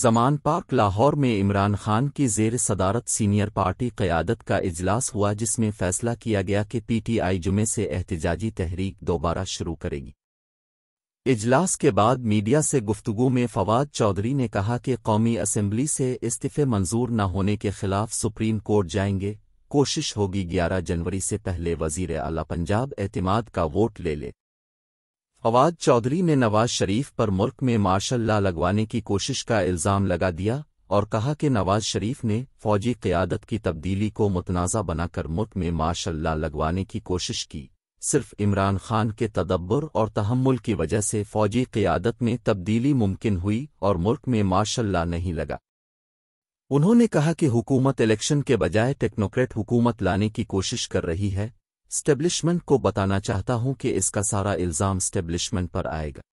Zaman park Lahore में इमरान खान की जेर सदारत सीनियर पार्टी क़यादत का इजलास हुआ जिसमें फैसला किया गया कि पीटीआई जुमे से एहतजाजी तहरीक दोबारा शुरू करेगी इजलास के बाद मीडिया से गुफ्तगू में फवाद चौधरी ने कहा कि कौमी असम्बली से इस्तीफ़े मंजूर न होने के खिलाफ सुप्रीम कोर्ट जाएंगे कोशिश होगी ग्यारह जनवरी से पहले वजीर अला पंजाब एतमाद का वोट ले ले फवाद चौधरी ने नवाज शरीफ पर मुल्क में मार्शल ला लगवाने की कोशिश का इल्ज़ाम लगा दिया और कहा कि नवाज शरीफ ने फौजी क़्यादत की तब्दीली को मुतनाज़ा बनाकर मुल्क में मार्शल ला लगवाने की कोशिश की सिर्फ इमरान खान के तदब्बर और तहमुल की वजह से फौजी क़्यादत में तब्दीली मुमकिन हुई और मुल्क में मार्शल ला नहीं लगा उन्होंने कहा कि हुकूमत इलेक्शन के बजाय टेक्नोक्रेट हुकूमत लाने की कोशिश कर रही है स्टेब्लिशमेंट को बताना चाहता हूं कि इसका सारा इल्ज़ाम स्टेब्लिशमेंट पर आएगा